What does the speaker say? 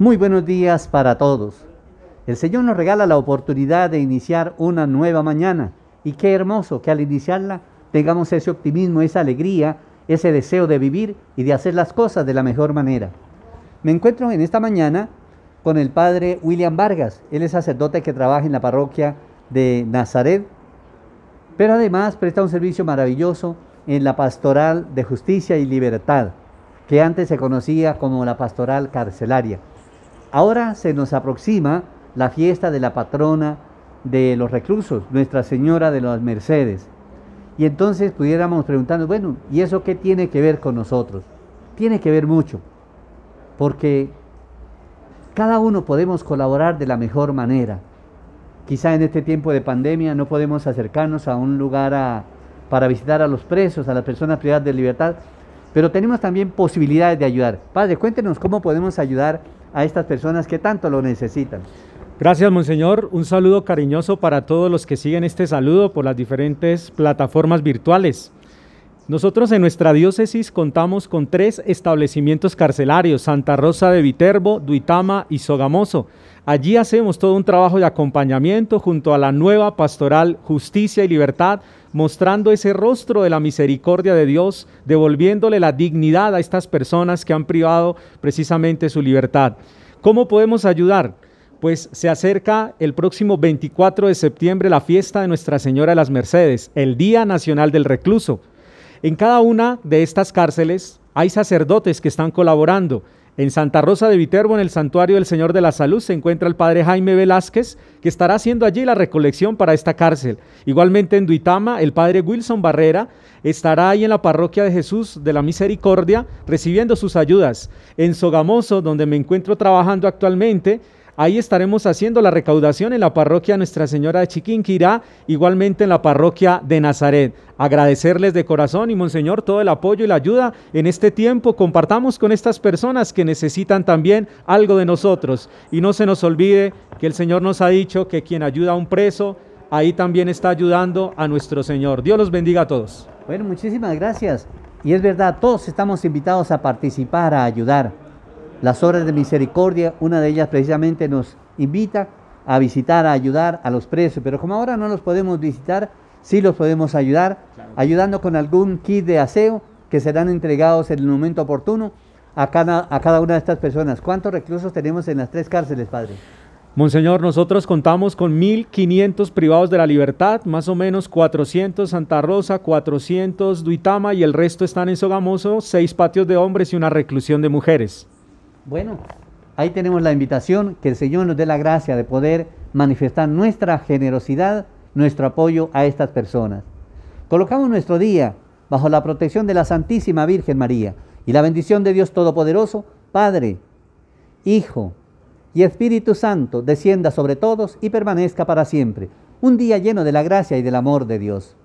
Muy buenos días para todos. El Señor nos regala la oportunidad de iniciar una nueva mañana y qué hermoso que al iniciarla tengamos ese optimismo, esa alegría, ese deseo de vivir y de hacer las cosas de la mejor manera. Me encuentro en esta mañana con el padre William Vargas. Él es sacerdote que trabaja en la parroquia de Nazaret, pero además presta un servicio maravilloso en la pastoral de justicia y libertad, que antes se conocía como la pastoral carcelaria. Ahora se nos aproxima la fiesta de la patrona de los reclusos, Nuestra Señora de las Mercedes. Y entonces pudiéramos preguntarnos, bueno, ¿y eso qué tiene que ver con nosotros? Tiene que ver mucho, porque cada uno podemos colaborar de la mejor manera. Quizá en este tiempo de pandemia no podemos acercarnos a un lugar para visitar a los presos, a las personas privadas de libertad, pero tenemos también posibilidades de ayudar. Padre, cuéntenos cómo podemos ayudar a estas personas que tanto lo necesitan. Gracias, Monseñor. Un saludo cariñoso para todos los que siguen este saludo por las diferentes plataformas virtuales. Nosotros en nuestra diócesis contamos con tres establecimientos carcelarios, Santa Rosa de Viterbo, Duitama y Sogamoso. Allí hacemos todo un trabajo de acompañamiento junto a la nueva pastoral Justicia y Libertad mostrando ese rostro de la misericordia de Dios, devolviéndole la dignidad a estas personas que han privado precisamente su libertad. ¿Cómo podemos ayudar? Pues se acerca el próximo 24 de septiembre la fiesta de Nuestra Señora de las Mercedes, el Día Nacional del Recluso. En cada una de estas cárceles hay sacerdotes que están colaborando. En Santa Rosa de Viterbo, en el Santuario del Señor de la Salud, se encuentra el padre Jaime Velázquez, que estará haciendo allí la recolección para esta cárcel. Igualmente en Duitama, el padre Wilson Barrera estará ahí en la parroquia de Jesús de la Misericordia recibiendo sus ayudas. En Sogamoso, donde me encuentro trabajando actualmente, Ahí estaremos haciendo la recaudación en la parroquia Nuestra Señora de Chiquinquirá, igualmente en la parroquia de Nazaret. Agradecerles de corazón y Monseñor todo el apoyo y la ayuda en este tiempo. Compartamos con estas personas que necesitan también algo de nosotros. Y no se nos olvide que el Señor nos ha dicho que quien ayuda a un preso, ahí también está ayudando a nuestro Señor. Dios los bendiga a todos. Bueno, muchísimas gracias. Y es verdad, todos estamos invitados a participar, a ayudar. Las obras de misericordia, una de ellas precisamente nos invita a visitar, a ayudar a los presos, pero como ahora no los podemos visitar, sí los podemos ayudar, ayudando con algún kit de aseo que serán entregados en el momento oportuno a cada, a cada una de estas personas. ¿Cuántos reclusos tenemos en las tres cárceles, padre? Monseñor, nosotros contamos con 1.500 privados de la libertad, más o menos 400 Santa Rosa, 400 Duitama y el resto están en Sogamoso, seis patios de hombres y una reclusión de mujeres. Bueno, ahí tenemos la invitación, que el Señor nos dé la gracia de poder manifestar nuestra generosidad, nuestro apoyo a estas personas. Colocamos nuestro día bajo la protección de la Santísima Virgen María y la bendición de Dios Todopoderoso, Padre, Hijo y Espíritu Santo, descienda sobre todos y permanezca para siempre. Un día lleno de la gracia y del amor de Dios.